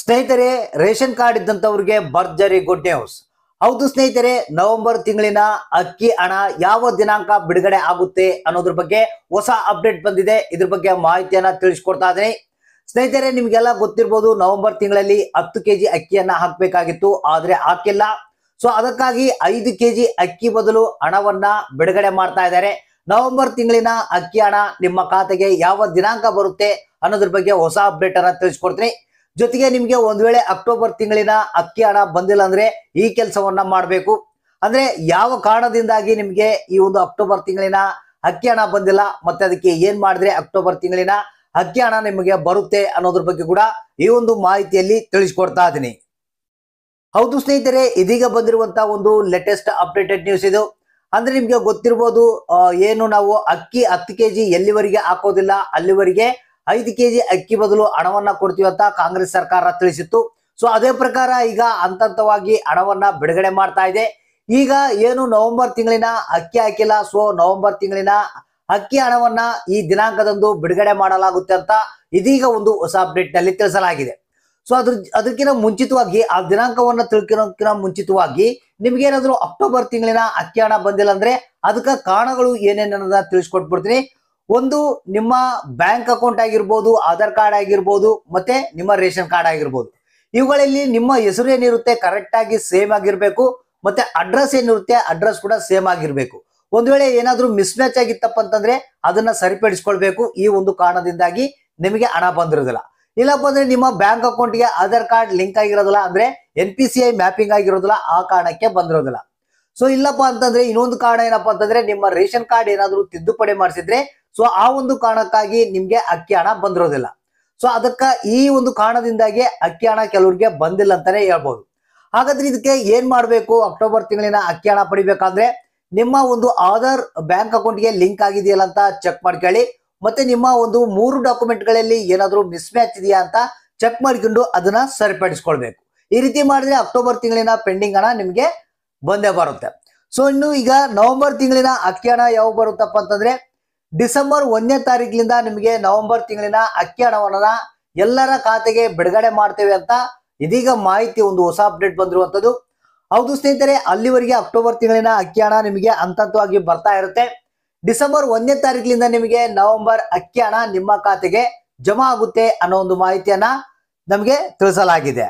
ಸ್ನೇಹಿತರೆ ration card ಇದ್ದಂಥವ್ರಿಗೆ ಭರ್ಜರಿ good news ಹೌದು ಸ್ನೇಹಿತರೆ ನವೆಂಬರ್ ತಿಂಗಳಿನ ಅಕ್ಕಿ ಹಣ ಯಾವ ದಿನಾಂಕ ಬಿಡುಗಡೆ ಆಗುತ್ತೆ ಅನ್ನೋದ್ರ ಬಗ್ಗೆ ಹೊಸ ಅಪ್ಡೇಟ್ ಬಂದಿದೆ ಇದ್ರ ಬಗ್ಗೆ ಮಾಹಿತಿಯನ್ನ ತಿಳಿಸ್ಕೊಡ್ತಾ ಇದ್ದೀನಿ ಸ್ನೇಹಿತರೆ ನಿಮ್ಗೆಲ್ಲ ಗೊತ್ತಿರ್ಬೋದು ನವೆಂಬರ್ ತಿಂಗಳಲ್ಲಿ ಹತ್ತು ಕೆಜಿ ಅಕ್ಕಿಯನ್ನ ಹಾಕ್ಬೇಕಾಗಿತ್ತು ಆದ್ರೆ ಹಾಕಿಲ್ಲ ಸೊ ಅದಕ್ಕಾಗಿ ಐದು ಕೆಜಿ ಅಕ್ಕಿ ಬದಲು ಹಣವನ್ನ ಬಿಡುಗಡೆ ಮಾಡ್ತಾ ಇದ್ದಾರೆ ನವೆಂಬರ್ ತಿಂಗಳಿನ ಅಕ್ಕಿ ಹಣ ನಿಮ್ಮ ಖಾತೆಗೆ ಯಾವ ದಿನಾಂಕ ಬರುತ್ತೆ ಅನ್ನೋದ್ರ ಬಗ್ಗೆ ಹೊಸ ಅಪ್ಡೇಟ್ ಅನ್ನ ತಿಳಿಸ್ಕೊಡ್ತೀನಿ ಜೊತೆಗೆ ನಿಮ್ಗೆ ಒಂದ್ ವೇಳೆ ಅಕ್ಟೋಬರ್ ತಿಂಗಳಿನ ಅಕ್ಕಿ ಹಣ ಬಂದಿಲ್ಲ ಅಂದ್ರೆ ಈ ಕೆಲಸವನ್ನ ಮಾಡಬೇಕು ಅಂದ್ರೆ ಯಾವ ಕಾರಣದಿಂದಾಗಿ ನಿಮ್ಗೆ ಈ ಒಂದು ಅಕ್ಟೋಬರ್ ತಿಂಗಳಿನ ಅಕ್ಕಿ ಹಣ ಬಂದಿಲ್ಲ ಮತ್ತೆ ಅದಕ್ಕೆ ಏನ್ ಮಾಡಿದ್ರೆ ಅಕ್ಟೋಬರ್ ತಿಂಗಳಿನ ಅಕ್ಕಿ ಹಣ ನಿಮಗೆ ಬರುತ್ತೆ ಅನ್ನೋದ್ರ ಬಗ್ಗೆ ಕೂಡ ಈ ಒಂದು ಮಾಹಿತಿಯಲ್ಲಿ ತಿಳಿಸ್ಕೊಡ್ತಾ ಇದ್ದೀನಿ ಹೌದು ಸ್ನೇಹಿತರೆ ಇದೀಗ ಬಂದಿರುವಂತಹ ಒಂದು ಲೇಟೆಸ್ಟ್ ಅಪ್ಡೇಟೆಡ್ ನ್ಯೂಸ್ ಇದು ಅಂದ್ರೆ ನಿಮ್ಗೆ ಗೊತ್ತಿರ್ಬೋದು ಏನು ನಾವು ಅಕ್ಕಿ ಹತ್ತು ಕೆಜಿ ಎಲ್ಲಿವರೆಗೆ ಹಾಕೋದಿಲ್ಲ ಅಲ್ಲಿವರೆಗೆ ಐದು ಕೆಜಿ ಅಕ್ಕಿ ಬದಲು ಹಣವನ್ನ ಕೊಡ್ತೀವಿ ಅಂತ ಕಾಂಗ್ರೆಸ್ ಸರ್ಕಾರ ತಿಳಿಸಿತ್ತು ಸೊ ಅದೇ ಪ್ರಕಾರ ಈಗ ಹಂತವಾಗಿ ಹಣವನ್ನ ಬಿಡುಗಡೆ ಮಾಡ್ತಾ ಇದೆ ಈಗ ಏನು ನವೆಂಬರ್ ತಿಂಗಳಿನ ಅಕ್ಕಿ ಹಾಕಿಲ್ಲ ಸೊ ನವೆಂಬರ್ ತಿಂಗಳಿನ ಅಕ್ಕಿ ಹಣವನ್ನ ಈ ದಿನಾಂಕದಂದು ಬಿಡುಗಡೆ ಮಾಡಲಾಗುತ್ತೆ ಅಂತ ಇದೀಗ ಒಂದು ಹೊಸ ಅಪ್ಡೇಟ್ ನಲ್ಲಿ ತಿಳಿಸಲಾಗಿದೆ ಸೊ ಅದ್ರ ಅದಕ್ಕಿಂತ ಮುಂಚಿತವಾಗಿ ಆ ದಿನಾಂಕವನ್ನ ತಿಳ್ಕಿರೋಕ್ಕಿಂತ ಮುಂಚಿತವಾಗಿ ನಿಮ್ಗೆ ಅಕ್ಟೋಬರ್ ತಿಂಗಳಿನ ಅಕ್ಕಿ ಹಣ ಬಂದಿಲ್ಲ ಅಂದ್ರೆ ಅದಕ್ಕೆ ಕಾರಣಗಳು ಏನೇನನ್ನ ತಿಳಿಸ್ಕೊಟ್ಬಿಡ್ತೀನಿ ಒಂದು ನಿಮ್ಮ ಬ್ಯಾಂಕ್ ಅಕೌಂಟ್ ಆಗಿರ್ಬೋದು ಆಧಾರ್ ಕಾರ್ಡ್ ಆಗಿರ್ಬೋದು ಮತ್ತೆ ನಿಮ್ಮ ರೇಷನ್ ಕಾರ್ಡ್ ಆಗಿರ್ಬೋದು ಇವುಗಳಲ್ಲಿ ನಿಮ್ಮ ಹೆಸರು ಏನಿರುತ್ತೆ ಕರೆಕ್ಟ್ ಆಗಿ ಸೇಮ್ ಆಗಿರ್ಬೇಕು ಮತ್ತೆ ಅಡ್ರೆಸ್ ಏನಿರುತ್ತೆ ಅಡ್ರೆಸ್ ಕೂಡ ಸೇಮ್ ಆಗಿರ್ಬೇಕು ಒಂದ್ ವೇಳೆ ಏನಾದ್ರೂ ಮಿಸ್ ಮ್ಯಾಚ್ ಆಗಿತ್ತಪ್ಪ ಅಂತಂದ್ರೆ ಅದನ್ನ ಸರಿಪಡಿಸ್ಕೊಳ್ಬೇಕು ಈ ಒಂದು ಕಾರಣದಿಂದಾಗಿ ನಿಮಗೆ ಹಣ ಬಂದಿರೋದಿಲ್ಲ ಇಲ್ಲಪ್ಪ ಅಂದ್ರೆ ನಿಮ್ಮ ಬ್ಯಾಂಕ್ ಗೆ ಆಧಾರ್ ಕಾರ್ಡ್ ಲಿಂಕ್ ಆಗಿರೋದಿಲ್ಲ ಅಂದ್ರೆ N P C I mapping ಆಗಿರೋದಿಲ್ಲ ಆ ಕಾರಣಕ್ಕೆ ಬಂದಿರೋದಿಲ್ಲ ಸೊ ಇಲ್ಲಪ್ಪ ಅಂತಂದ್ರೆ ಇನ್ನೊಂದು ಕಾರಣ ಏನಪ್ಪಾ ಅಂತಂದ್ರೆ ನಿಮ್ಮ ರೇಷನ್ ಕಾರ್ಡ್ ಏನಾದ್ರೂ ತಿದ್ದುಪಡಿ ಮಾಡಿಸಿದ್ರೆ ಸೊ ಆ ಒಂದು ಕಾರಣಕ್ಕಾಗಿ ನಿಮ್ಗೆ ಅಕ್ಕಿ ಹಣ ಬಂದಿರೋದಿಲ್ಲ ಸೊ ಅದಕ್ಕ ಈ ಒಂದು ಕಾರಣದಿಂದಾಗಿ ಅಕ್ಕಿ ಹಣ ಕೆಲವ್ರಿಗೆ ಬಂದಿಲ್ಲ ಅಂತಾನೆ ಹೇಳ್ಬೋದು ಹಾಗಾದ್ರೆ ಇದಕ್ಕೆ ಏನ್ ಮಾಡ್ಬೇಕು ಅಕ್ಟೋಬರ್ ತಿಂಗಳಿನ ಅಕ್ಕಿ ಹಣ ಪಡಿಬೇಕಾದ್ರೆ ನಿಮ್ಮ ಒಂದು ಆಧಾರ್ ಬ್ಯಾಂಕ್ ಗೆ ಲಿಂಕ್ ಆಗಿದೆಯಲ್ಲ ಅಂತ ಚೆಕ್ ಮಾಡ್ಕೊಳ್ಳಿ ಮತ್ತೆ ನಿಮ್ಮ ಒಂದು ಮೂರು ಡಾಕ್ಯುಮೆಂಟ್ಗಳಲ್ಲಿ ಏನಾದರೂ ಮಿಸ್ ಮ್ಯಾಚ್ ಇದೆಯಾ ಅಂತ ಚೆಕ್ ಮಾಡ್ಕೊಂಡು ಅದನ್ನ ಸರಿಪಡಿಸ್ಕೊಳ್ಬೇಕು ಈ ರೀತಿ ಮಾಡಿದ್ರೆ ಅಕ್ಟೋಬರ್ ತಿಂಗಳಿನ ಪೆಂಡಿಂಗ್ ಹಣ ನಿಮಗೆ ಬಂದೇ ಬರುತ್ತೆ ಸೊ ಇನ್ನು ಈಗ ನವೆಂಬರ್ ತಿಂಗಳಿನ ಅಕ್ಕಿ ಹಣ ಯಾವಾಗ ಬರುತ್ತಪ್ಪ ಅಂತಂದ್ರೆ ಡಿಸೆಂಬರ್ ಒಂದನೇ ತಾರೀಕಿನಿಂದ ನಿಮಗೆ ನವೆಂಬರ್ ತಿಂಗಳಿನ ಅಕ್ಕಿ ಹಣವನ್ನ ಎಲ್ಲರ ಖಾತೆಗೆ ಬಿಡುಗಡೆ ಮಾಡ್ತೇವೆ ಅಂತ ಇದೀಗ ಮಾಹಿತಿ ಒಂದು ಹೊಸ ಅಪ್ಡೇಟ್ ಬಂದಿರುವಂತದ್ದು ಹೌದು ಸ್ನೇಹಿತರೆ ಅಲ್ಲಿವರೆಗೆ ಅಕ್ಟೋಬರ್ ತಿಂಗಳಿನ ಅಕ್ಕಿ ಹಣ ನಿಮಗೆ ಹಂತವಾಗಿ ಬರ್ತಾ ಇರುತ್ತೆ ಡಿಸೆಂಬರ್ ಒಂದನೇ ತಾರೀಕಿನಿಂದ ನಿಮಗೆ ನವೆಂಬರ್ ಅಕ್ಕಿ ಹಣ ನಿಮ್ಮ ಖಾತೆಗೆ ಜಮಾ ಆಗುತ್ತೆ ಅನ್ನೋ ಒಂದು ಮಾಹಿತಿಯನ್ನ ನಮಗೆ ತಿಳಿಸಲಾಗಿದೆ